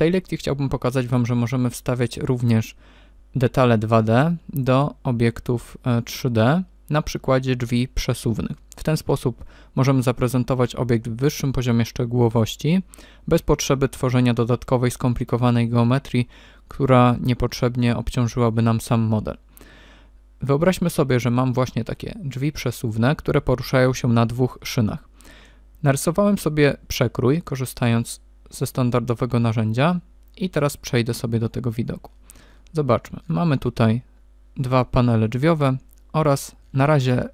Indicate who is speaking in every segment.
Speaker 1: tej lekcji chciałbym pokazać Wam, że możemy wstawiać również detale 2D do obiektów 3D e, na przykładzie drzwi przesuwnych. W ten sposób możemy zaprezentować obiekt w wyższym poziomie szczegółowości, bez potrzeby tworzenia dodatkowej, skomplikowanej geometrii, która niepotrzebnie obciążyłaby nam sam model. Wyobraźmy sobie, że mam właśnie takie drzwi przesuwne, które poruszają się na dwóch szynach. Narysowałem sobie przekrój, korzystając ze standardowego narzędzia i teraz przejdę sobie do tego widoku. Zobaczmy, mamy tutaj dwa panele drzwiowe oraz na razie e,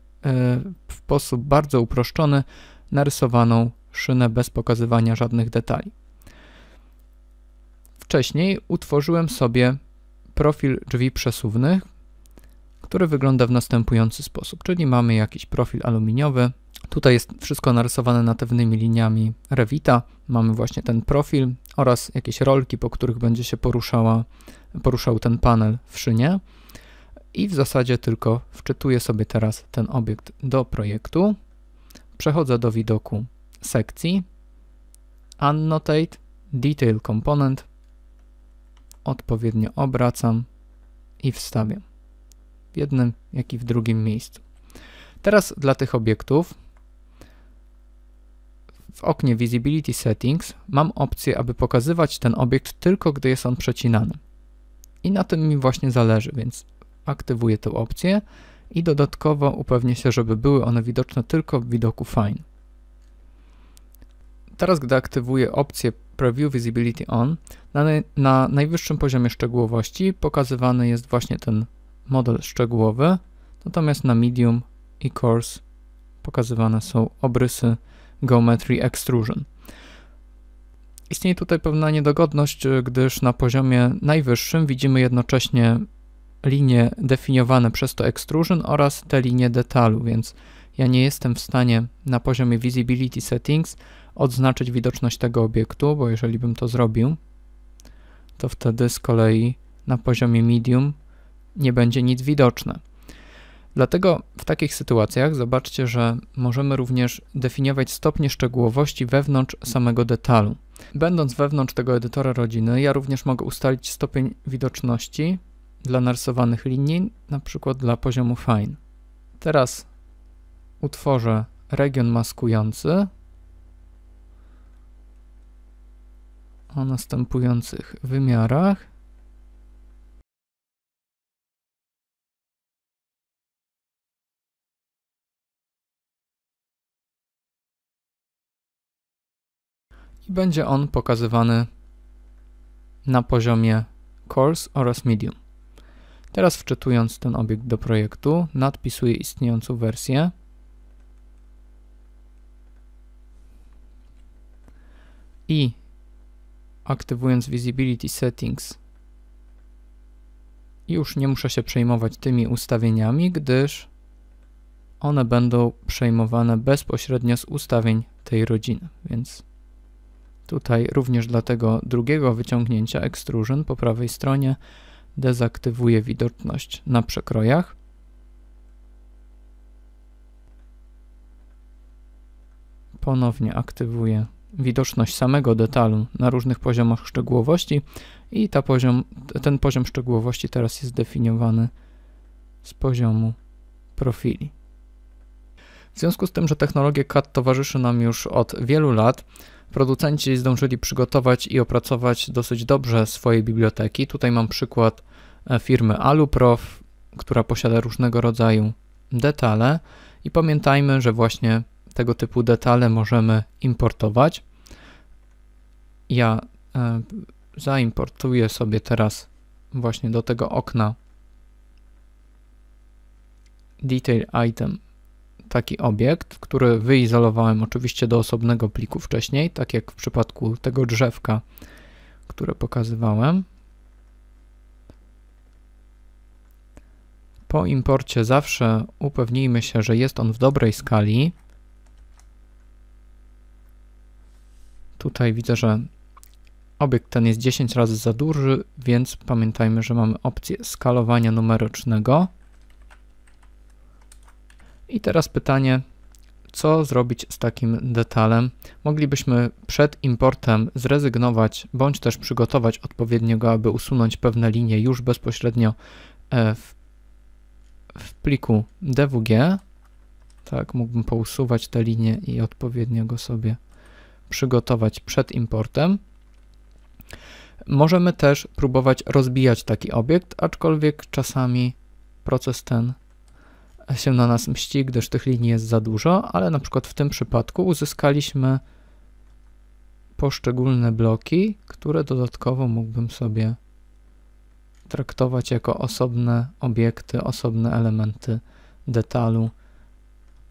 Speaker 1: w sposób bardzo uproszczony narysowaną szynę bez pokazywania żadnych detali. Wcześniej utworzyłem sobie profil drzwi przesuwnych, który wygląda w następujący sposób, czyli mamy jakiś profil aluminiowy, Tutaj jest wszystko narysowane natywnymi liniami Revita. Mamy właśnie ten profil oraz jakieś rolki, po których będzie się poruszała, poruszał ten panel w szynie. I w zasadzie tylko wczytuję sobie teraz ten obiekt do projektu. Przechodzę do widoku sekcji, annotate, detail component, odpowiednio obracam i wstawiam w jednym, jak i w drugim miejscu. Teraz dla tych obiektów w oknie Visibility Settings mam opcję, aby pokazywać ten obiekt tylko gdy jest on przecinany. I na tym mi właśnie zależy, więc aktywuję tę opcję i dodatkowo upewnię się, żeby były one widoczne tylko w widoku Fine. Teraz gdy aktywuję opcję Preview Visibility On, na, naj na najwyższym poziomie szczegółowości pokazywany jest właśnie ten model szczegółowy, natomiast na Medium i Coarse pokazywane są obrysy Geometry Extrusion. Istnieje tutaj pewna niedogodność, gdyż na poziomie najwyższym widzimy jednocześnie linie definiowane przez to Extrusion oraz te linie detalu, więc ja nie jestem w stanie na poziomie Visibility Settings odznaczyć widoczność tego obiektu, bo jeżeli bym to zrobił, to wtedy z kolei na poziomie Medium nie będzie nic widoczne. Dlatego w takich sytuacjach zobaczcie, że możemy również definiować stopnie szczegółowości wewnątrz samego detalu. Będąc wewnątrz tego edytora rodziny, ja również mogę ustalić stopień widoczności dla narysowanych linii, na przykład dla poziomu fine. Teraz utworzę region maskujący o następujących wymiarach. i będzie on pokazywany na poziomie Course oraz Medium. Teraz wczytując ten obiekt do projektu, nadpisuję istniejącą wersję. I aktywując Visibility Settings już nie muszę się przejmować tymi ustawieniami, gdyż one będą przejmowane bezpośrednio z ustawień tej rodziny, więc Tutaj również dla tego drugiego wyciągnięcia Extrusion po prawej stronie dezaktywuję widoczność na przekrojach. Ponownie aktywuję widoczność samego detalu na różnych poziomach szczegółowości i ta poziom, ten poziom szczegółowości teraz jest definiowany z poziomu profili. W związku z tym, że technologia CAD towarzyszy nam już od wielu lat, producenci zdążyli przygotować i opracować dosyć dobrze swoje biblioteki. Tutaj mam przykład e, firmy Aluprof, która posiada różnego rodzaju detale i pamiętajmy, że właśnie tego typu detale możemy importować. Ja e, zaimportuję sobie teraz właśnie do tego okna Detail Item taki obiekt, który wyizolowałem oczywiście do osobnego pliku wcześniej, tak jak w przypadku tego drzewka, które pokazywałem. Po imporcie zawsze upewnijmy się, że jest on w dobrej skali. Tutaj widzę, że obiekt ten jest 10 razy za duży, więc pamiętajmy, że mamy opcję skalowania numerycznego. I teraz pytanie, co zrobić z takim detalem? Moglibyśmy przed importem zrezygnować bądź też przygotować odpowiedniego, aby usunąć pewne linie już bezpośrednio e, w, w pliku DWG. Tak, mógłbym pousuwać te linie i odpowiedniego sobie przygotować przed importem. Możemy też próbować rozbijać taki obiekt, aczkolwiek czasami proces ten się na nas mści, gdyż tych linii jest za dużo, ale na przykład w tym przypadku uzyskaliśmy poszczególne bloki, które dodatkowo mógłbym sobie traktować jako osobne obiekty, osobne elementy detalu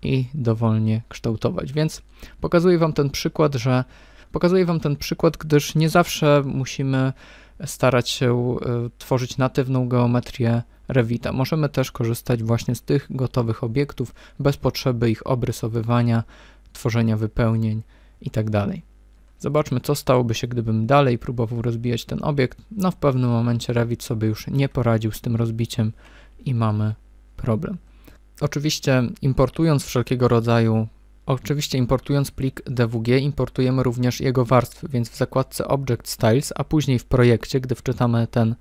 Speaker 1: i dowolnie kształtować. Więc pokazuję Wam ten przykład, że pokazuję Wam ten przykład, gdyż nie zawsze musimy starać się y, tworzyć natywną geometrię Revita. Możemy też korzystać właśnie z tych gotowych obiektów bez potrzeby ich obrysowywania, tworzenia wypełnień itd. Tak Zobaczmy, co stałoby się, gdybym dalej próbował rozbijać ten obiekt. No w pewnym momencie Revit sobie już nie poradził z tym rozbiciem i mamy problem. Oczywiście importując wszelkiego rodzaju Oczywiście importując plik DWG importujemy również jego warstwy, więc w zakładce Object Styles, a później w projekcie, gdy wczytamy ten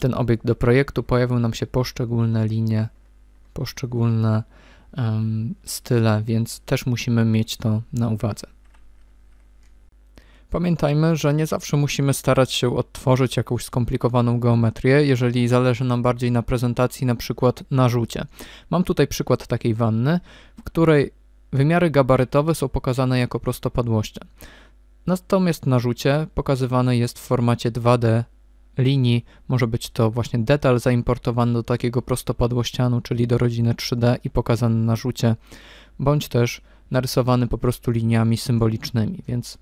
Speaker 1: ten obiekt do projektu pojawią nam się poszczególne linie, poszczególne um, style, więc też musimy mieć to na uwadze. Pamiętajmy, że nie zawsze musimy starać się odtworzyć jakąś skomplikowaną geometrię, jeżeli zależy nam bardziej na prezentacji, na przykład na rzucie. Mam tutaj przykład takiej wanny, w której wymiary gabarytowe są pokazane jako prostopadłości. Natomiast narzucie pokazywane jest w formacie 2D linii. Może być to właśnie detal zaimportowany do takiego prostopadłościanu, czyli do rodziny 3D i pokazany na rzucie, bądź też narysowany po prostu liniami symbolicznymi. Więc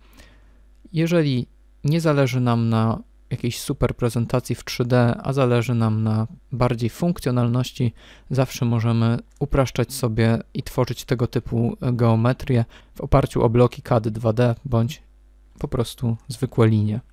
Speaker 1: jeżeli nie zależy nam na jakiejś super prezentacji w 3D, a zależy nam na bardziej funkcjonalności, zawsze możemy upraszczać sobie i tworzyć tego typu geometrię w oparciu o bloki CAD 2D bądź po prostu zwykłe linie.